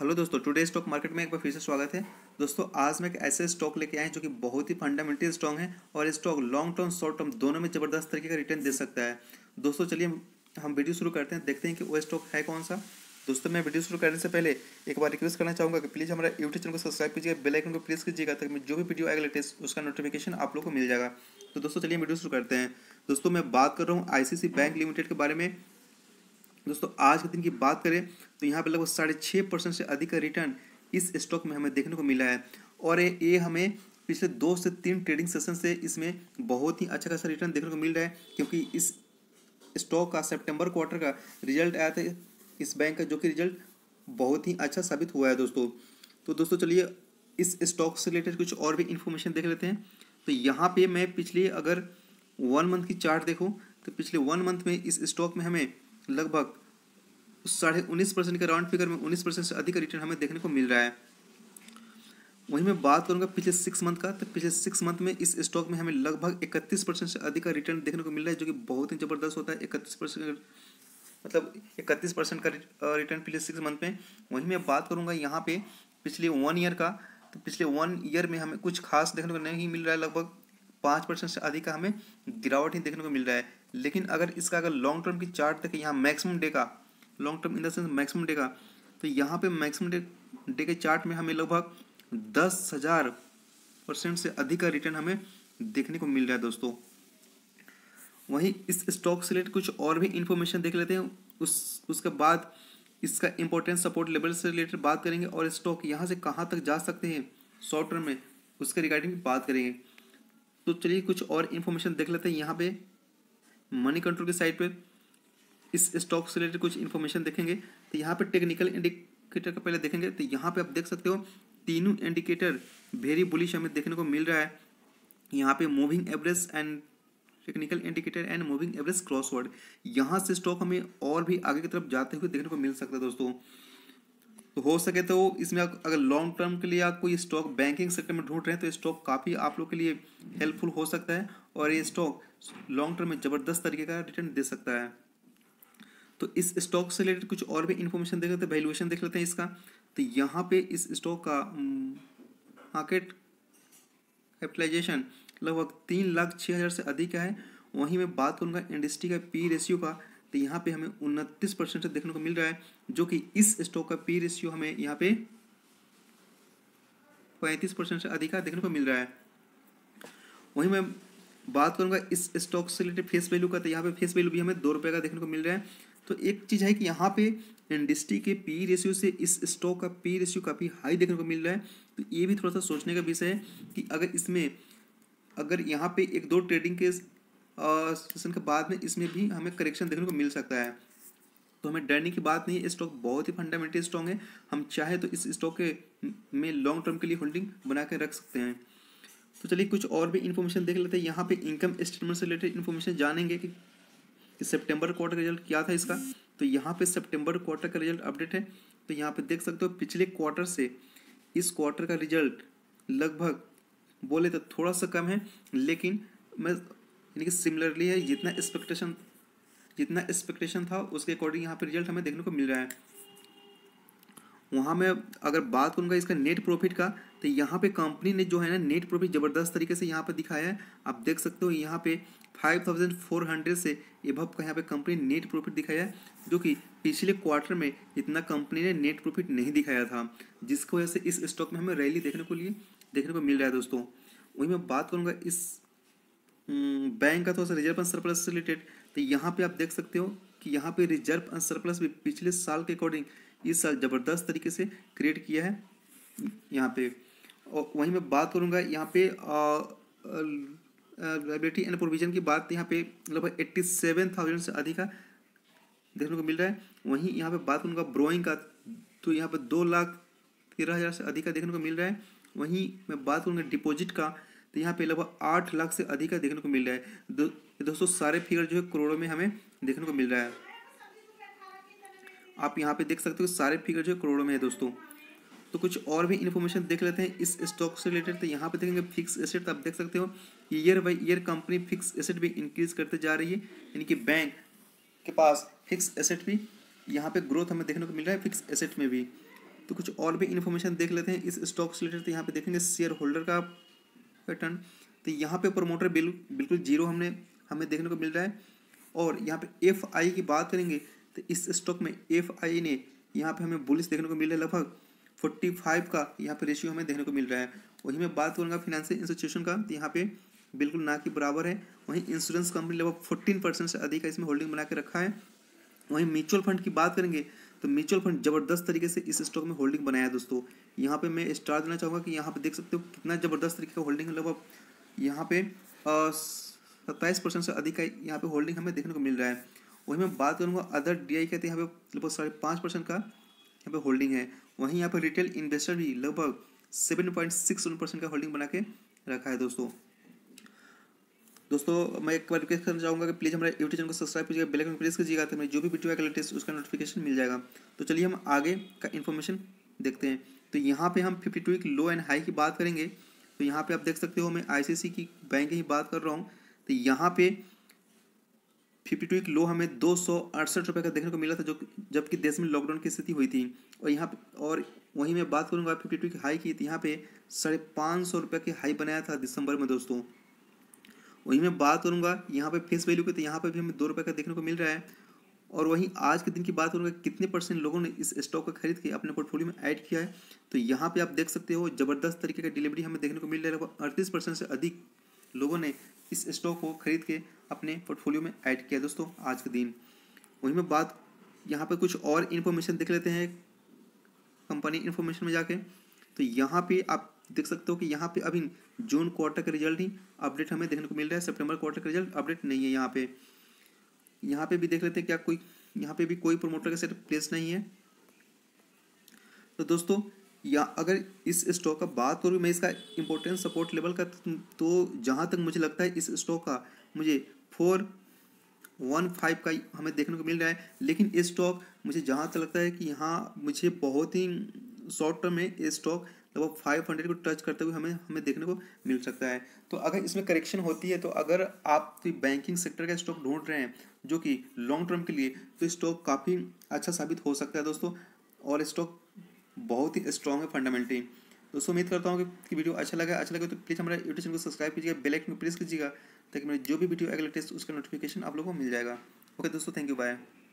hello दोस्तों today stock market में एक बार फिर से स्वागत है दोस्तों आज मैं एक ऐसे स्टॉक लेके आए हैं जो कि बहुत ही फंडामेंटल स्ट्रॉन्ग है और stock long term short term दोनों में जबरदस्त तरीके का रिटर्न दे सकता है दोस्तों चलिए हम वीडियो शुरू करते हैं देखते हैं कि वो स्टॉक है कौन सा दोस्तों मैं वीडियो शुरू करने से पहले एक बार रिक्वेस्ट करना चाहूँगा कि प्लीज़ हमारा यूट्यूब चैनल को सब्सक्राइब कीजिएगा बेलाइकन को प्रेस कीजिएगा ताकि जो भी वीडियो आएगा लेटेस्ट उसका नोटिफिकेशन आप लोग को मिल जाएगा तो दोस्तों चलिए वीडियो शुरू करते हैं दोस्तों मैं बात कर रहा हूँ आईसीसी बैंक लिमिटेड के बारे में दोस्तों आज के दिन की बात करें तो यहाँ पर लगभग साढ़े छः परसेंट से अधिक का रिटर्न इस स्टॉक में हमें देखने को मिला है और ये हमें पिछले दो से तीन ट्रेडिंग सेशन से इसमें बहुत ही अच्छा खासा रिटर्न देखने को मिल रहा है क्योंकि इस स्टॉक का सेप्टेम्बर क्वार्टर का रिजल्ट आया था इस बैंक का जो कि रिजल्ट बहुत ही अच्छा साबित हुआ है दोस्तों तो दोस्तों चलिए इस स्टॉक से रिलेटेड कुछ और भी इन्फॉर्मेशन देख लेते हैं तो यहाँ पे मैं पिछले अगर वन मंथ की चार्ट देखूँ तो पिछले वन मंथ में इस स्टॉक में हमें लगभग साढ़े उन्नीस परसेंट के राउंड फिगर में उन्नीस परसेंट से अधिक रिटर्न हमें देखने को मिल रहा है वहीं मैं बात करूंगा पिछले सिक्स मंथ का तो पिछले सिक्स मंथ में इस स्टॉक में हमें लगभग इकतीस परसेंट से अधिक का रिटर्न देखने को मिल रहा है जो कि बहुत ही ज़बरदस्त होता है इकतीस परसेंट मतलब इकतीस परसेंट का रिटर्न पिछले सिक्स मंथ में वहीं मैं बात करूँगा यहाँ पे पिछले वन ईयर का तो पिछले वन ईयर में हमें कुछ खास देखने को नहीं मिल रहा है लगभग पाँच परसेंट से अधिक का हमें गिरावट ही देखने को मिल रहा है लेकिन अगर इसका अगर लॉन्ग टर्म की चार्ट देखें यहाँ मैक्सिमम डे का long term in the sense maximum day का तो यहाँ पे मैक्सिमम डे डे के चार्ट में हमें लगभग दस हज़ार परसेंट से अधिक का रिटर्न हमें देखने को मिल रहा है दोस्तों वहीं इस स्टॉक से रिलेटेड कुछ और भी इन्फॉर्मेशन देख लेते हैं उस उसके बाद इसका इंपॉर्टेंस सपोर्ट लेवल से रिलेटेड बात करेंगे और स्टॉक यहाँ से कहाँ तक जा सकते हैं शॉर्ट टर्म में उसके रिगार्डिंग बात करेंगे तो चलिए कुछ और इन्फॉर्मेशन देख लेते हैं यहाँ पे मनी कंट्रोल के साइड पे इस स्टॉक से रिलेटेड कुछ इन्फॉर्मेशन देखेंगे तो यहाँ पे टेक्निकल इंडिकेटर का पहले देखेंगे तो यहाँ पे आप देख सकते हो तीनों इंडिकेटर वेरी बुलिश हमें देखने को मिल रहा है यहाँ पे moving average and technical indicator and moving average crossover यहाँ से स्टॉक हमें और भी आगे की तरफ जाते हुए देखने को मिल सकता है दोस्तों तो हो सके तो इसमें अगर लॉन्ग टर्म के लिए आप कोई स्टॉक बैंकिंग सेक्टर में ढूंढ रहे हैं तो स्टॉक काफ़ी आप लोग के लिए हेल्पफुल हो सकता है और ये स्टॉक लॉन्ग टर्म में ज़बरदस्त तरीके का रिटर्न दे सकता है तो इस स्टॉक से रिलेटेड कुछ और भी इन्फॉर्मेशन देख लेते हैं वैल्यूएशन देख लेते हैं इसका तो यहाँ पे इस स्टॉक का मार्केट हम्म, कैपिटलाइजेशन लगभग तीन लाख छः हज़ार से अधिक है वहीं मैं बात करूँगा इंडस्ट्री का पी रेशियो का तो यहाँ पे हमें उनतीस परसेंट देखने को मिल रहा है जो कि इस स्टॉक का पी रेशियो हमें यहाँ पे पैंतीस परसेंट से अधिक देखने को मिल रहा है वहीं मैं बात करूंगा इस स्टॉक से रिलेटेड फेस वैल्यू का तो यहाँ पे फेस वैल्यू भी हमें दो रुपये का देखने को मिल रहा है तो एक चीज़ है कि यहाँ पे इंडस्ट्री के पी रेशियो से इस स्टॉक का पी रेशियो काफ़ी हाई देखने को मिल रहा है तो ये भी थोड़ा सा सोचने का विषय है कि अगर इसमें अगर यहाँ पे एक दो ट्रेडिंग के सेशन के बाद में इसमें भी हमें करेक्शन देखने को मिल सकता है तो हमें डरने की बात नहीं है स्टॉक बहुत ही फंडामेंटल स्ट्रॉन्ग है हम चाहे तो इस स्टॉक के में लॉन्ग टर्म के लिए होल्डिंग बना के रख सकते हैं तो चलिए कुछ और भी इन्फॉर्मेशन देख लेते हैं यहाँ पे इनकम स्टेटमेंट से रिलेटेड इन्फॉर्मेशन जानेंगे कि, कि क्वार्टर का रिजल्ट क्या था इसका तो यहाँ पे सेप्टेम्बर क्वार्टर का रिजल्ट अपडेट है तो यहाँ पे देख सकते हो पिछले क्वार्टर से इस क्वार्टर का रिजल्ट लगभग बोले तो थोड़ा सा कम है लेकिन मैं यानी कि सिमिलरली है जितना एक्सपेक्टेशन जितना एक्सपेक्टेशन था उसके अकॉर्डिंग यहाँ पर रिजल्ट हमें देखने को मिल रहा है वहाँ मैं अगर बात करूँगा इसका नेट प्रॉफिट का तो यहाँ पे कंपनी ने जो है ना नेट प्रॉफिट ज़बरदस्त तरीके से यहाँ पे दिखाया है आप देख सकते हो यहाँ पे 5400 से एभव का यहाँ पे कंपनी नेट प्रॉफिट दिखाया है जो कि पिछले क्वार्टर में इतना कंपनी ने नेट प्रॉफिट नहीं दिखाया था जिसकी वजह से इस स्टॉक में हमें रैली देखने को लिए देखने को मिल रहा है दोस्तों वहीं मैं बात करूँगा इस बैंक हम्म, का थोड़ा सा रिजर्व एंड सरप्लस से रिलेटेड तो यहाँ पे आप देख सकते हो कि यहाँ पे रिजर्व एंड सरप्लस भी पिछले साल के अकॉर्डिंग इस साल ज़बरदस्त तरीके से क्रिएट किया है यहाँ पे और वहीं मैं बात करूँगा यहाँ पे लाइबिलिटी एंड प्रोविजन की बात यहाँ पे लगभग एट्टी सेवन थाउजेंड से अधिक का देखने को मिल रहा है वहीं यहाँ पे बात करूँगा ब्रोइंग का तो यहाँ पे दो लाख तेरह हज़ार से अधिक का देखने को मिल रहा है वहीं मैं बात करूँगा डिपॉजिट का तो यहाँ पे लगभग आठ लाख से अधिक का देखने को मिल रहा है दो, दोस्तों सारे फिगर जो है करोड़ों में हमें देखने को मिल रहा है आप यहाँ पे देख सकते हो सारे फिगर जो है करोड़ों में है दोस्तों तो कुछ और भी इन्फॉर्मेशन देख लेते हैं इस स्टॉक से रिलेटेड तो यहाँ पे देखेंगे फिक्स एसेट तो आप देख सकते हो year by year company fix asset भी इंक्रीज करते जा रही है यानी कि बैंक के पास फिक्स एसेट भी यहाँ पे ग्रोथ हमें देखने को मिल रहा है फिक्स एसेट में भी तो कुछ और भी इन्फॉर्मेशन देख लेते हैं इस स्टॉक से रिलेटेड तो यहाँ पे देखेंगे शेयर होल्डर का पैटर्न तो यहाँ पे प्रमोटर बिल बिल्कुल जीरो हमने हमें देखने को मिल रहा है और यहाँ पे एफ आई की बात करेंगे तो इस स्टॉक में एफ आई ने यहाँ पे हमें बुलिस देखने को मिल रहा है लगभग फोर्टी फाइव का यहाँ पे रेशियो हमें देखने को मिल रहा है वहीं मैं बात करूँगा फिनेंशियल इंस्टीट्यूशन का तो यहाँ पे बिल्कुल ना के बराबर है वहीं इंश्योरेंस कंपनी लगभग फोर्टीन परसेंट से अधिक इसमें होल्डिंग बना के रखा है वहीं म्यूचुअल फंड की बात करेंगे तो म्यूचुअल फंड जबरदस्त तरीके से इस स्टॉक में होल्डिंग बनाया है दोस्तों यहाँ पे मैं स्टार देना चाहूँगा कि यहाँ पे देख सकते हो कितना जबरदस्त तरीके का होल्डिंग है लगभग यहाँ पे सत्ताईस परसेंट से अधिक का यहाँ पे होल्डिंग हमें देखने को मिल रहा है वहीं मैं बात करूँगा अदर डी का तो यहाँ पे लगभग साढ़े पाँच परसेंट का यहाँ पे होल्डिंग है वहीं यहाँ पे रिटेल इन्वेस्टर भी लगभग सेवन पॉइंट सिक्स परसेंट का होल्डिंग बना के रखा है दोस्तों दोस्तों मैं एक बार रिक्वेस्ट करना चाहूँगा कि प्लीज़ हमारे यूट्यूब चैनल को सब्सक्राइब कीजिएगा बेल आइकन प्रेस कीजिएगा तो हमें जो भी वीडियो आएगा लेटेस्ट उसका नोटिफिकेशन मिल जाएगा तो चलिए हम आगे का इन्फॉर्मेशन देखते हैं तो यहाँ पे हम fifty two week low and high की बात करेंगे तो यहाँ पे आप देख सकते हो मैं सी की बैंक की बात कर रहा हूँ तो यहाँ पे फिफ्टी टू वीक लो हमें दो सौ अड़सठ रुपये का देखने को मिला था जो जबकि देश में लॉकडाउन की स्थिति हुई थी और यहाँ और वहीं मैं बात करूँगा फिफ्टी टू वीक हाई की तो यहाँ पे साढ़े पाँच सौ रुपये की हाई बनाया था दिसंबर में दोस्तों वही मैं बात करूँगा यहाँ पे फेस वैल्यू की तो यहाँ पे भी हमें दो रुपये का देखने को मिल रहा है और वहीं आज के दिन की बात करूँगा कितने परसेंट लोगों ने इस स्टॉक को खरीद के अपने पोर्टफोलियो में ऐड किया है तो यहाँ पे आप देख सकते हो ज़बरदस्त तरीके का डिलीवरी हमें देखने को मिल रहा है अड़तीस परसेंट से अधिक लोगों ने इस स्टॉक को खरीद के अपने पोर्टफोलियो में ऐड किया दोस्तों आज के दिन वहीं में बात यहाँ पर कुछ और इन्फॉर्मेशन देख लेते हैं कंपनी इन्फॉर्मेशन में जाके तो यहाँ पे आप देख सकते हो कि यहाँ पे अभी जून क्वार्टर का रिजल्ट ही अपडेट हमें देखने को मिल रहा है सितंबर क्वार्टर का रिजल्ट अपडेट नहीं है यहाँ पे यहाँ पे भी देख लेते हैं क्या कोई यहाँ पे भी कोई प्रोमोटर का सेटअप प्लेस नहीं है तो दोस्तों या अगर इस स्टॉक का बात करूँ मैं इसका इम्पोर्टेंट सपोर्ट लेवल का तो, तो जहाँ तक मुझे लगता है इस स्टॉक का मुझे फोर वन फाइव का हमें देखने को मिल रहा है लेकिन इस स्टॉक मुझे जहाँ तक लगता है कि यहाँ मुझे बहुत ही शॉर्ट टर्म में स्टॉक तो वो फाइव हंड्रेड को टच करते हुए हमें हमें देखने को मिल सकता है तो अगर इसमें करेक्शन होती है तो अगर आप तो बैंकिंग सेक्टर का स्टॉक ढूंढ रहे हैं जो कि लॉन्ग टर्म के लिए तो स्टॉक काफ़ी अच्छा साबित हो सकता है दोस्तों और स्टॉक बहुत ही स्ट्रॉन्ग है फंडामेंटली दोस्तों उम्मीद करता हूँ कि वीडियो अच्छा लगा अच्छा लगे तो प्लीज़ हमारे यूट्यूब चैनल को सब्सक्राइब कीजिएगा बेल आइकन प्रेस कीजिएगा ताकि मेरे जो भी वीडियो आएगा लेटेस्ट उसका नोटिफिकेशन आप लोगों को मिल जाएगा ओके दोस्तों थैंक यू बाय